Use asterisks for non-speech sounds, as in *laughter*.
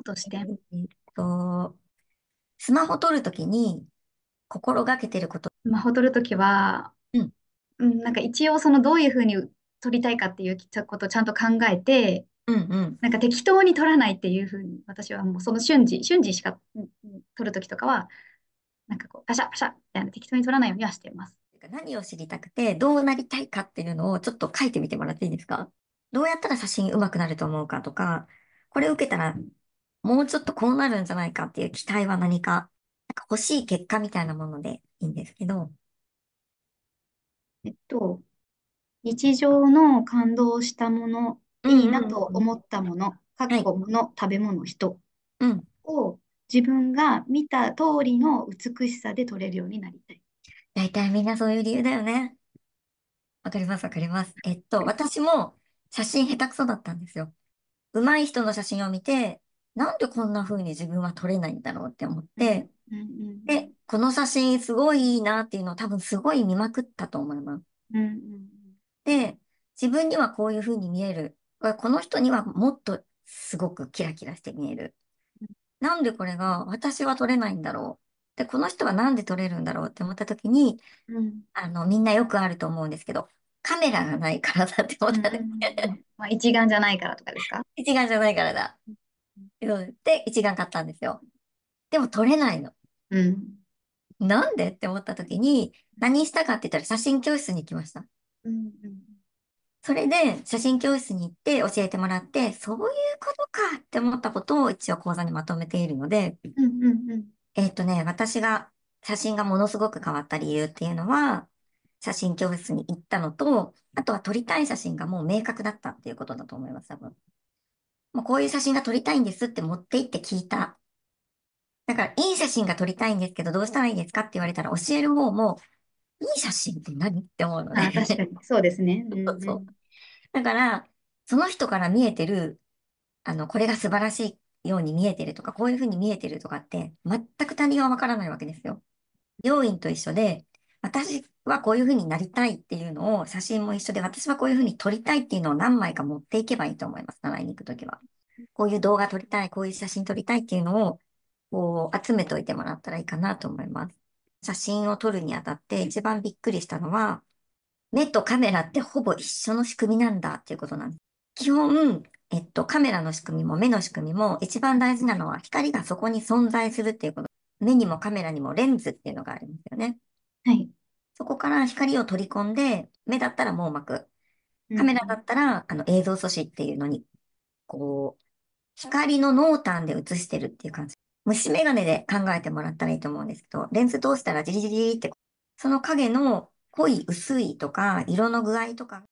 ートして。えっと、スマホ撮るときに心がけてること。スマホ撮るときは、うん。うん、なんか一応そのどういうふうに撮りたいかっていうことをちゃんと考えて、うんうん。なんか適当に撮らないっていうふうに、私はもうその瞬時、瞬時しか、うん、撮るときとかは、なんかこう、パシャパシャって適当に撮らないようにはしています。何を知りたくて、どうなりたいかっていうのをちょっと書いてみてもらっていいですかどうやったら写真上手くなると思うかとか、これ受けたらもうちょっとこうなるんじゃないかっていう期待は何か、なんか欲しい結果みたいなものでいいんですけど。えっと、日常の感動したもの、いいなと思ったもの、過去、はもの、食べ物、人うん。を自分が見た通りの美しさで撮れるようになりたい。大体みんなそういう理由だよね。わかります、わかります。えっと、私も写真下手くそだったんですよ。上手い人の写真を見て、なんでこんな風に自分は撮れないんだろうって思って、うんうん、で、この写真すごいいいなっていうのを多分すごい見まくったと思います。うんうん、で、自分にはこういう風に見える。この人にはもっとすごくキラキラして見える。なんでこれが私は撮れないんだろう。で、この人はなんで撮れるんだろうって思った時に、うん、あの、みんなよくあると思うんですけど、カメラがないからだって思ったうん、まあ、一眼じゃないからとかですか *laughs* 一眼じゃないからだ。で、一眼買ったんですよ。でも撮れないの。うん。なんでって思った時に、何したかって言ったら写真教室に行きました。うん、それで写真教室に行って教えてもらって、そういうことかって思ったことを一応講座にまとめているので、うんうんうん、えっとね、私が写真がものすごく変わった理由っていうのは、写真教室に行ったのと、あとは撮りたい写真がもう明確だったっていうことだと思います、多分。もうこういう写真が撮りたいんですって持って行って聞いた。だから、いい写真が撮りたいんですけど、どうしたらいいですかって言われたら、教える方も、いい写真って何って思うので、あ、確かに。そうですね。う *laughs* そうそう。だから、その人から見えてる、あの、これが素晴らしいように見えてるとか、こういうふうに見えてるとかって、全く他人はわからないわけですよ。病院と一緒で、私はこういうふうになりたいっていうのを、写真も一緒で、私はこういうふうに撮りたいっていうのを何枚か持っていけばいいと思います。習いに行くときは。こういう動画撮りたい、こういう写真撮りたいっていうのを、こう、集めておいてもらったらいいかなと思います。写真を撮るにあたって一番びっくりしたのは、目とカメラってほぼ一緒の仕組みなんだっていうことなんです。基本、えっと、カメラの仕組みも目の仕組みも一番大事なのは光がそこに存在するっていうこと。目にもカメラにもレンズっていうのがありますよね。はい。そこから光を取り込んで、目だったら網膜、カメラだったら、あの、映像素子っていうのに、こう、光の濃淡で映してるっていう感じ。虫眼鏡で考えてもらったらいいと思うんですけど、レンズ通したらジリジリって、その影の濃い薄いとか、色の具合とか、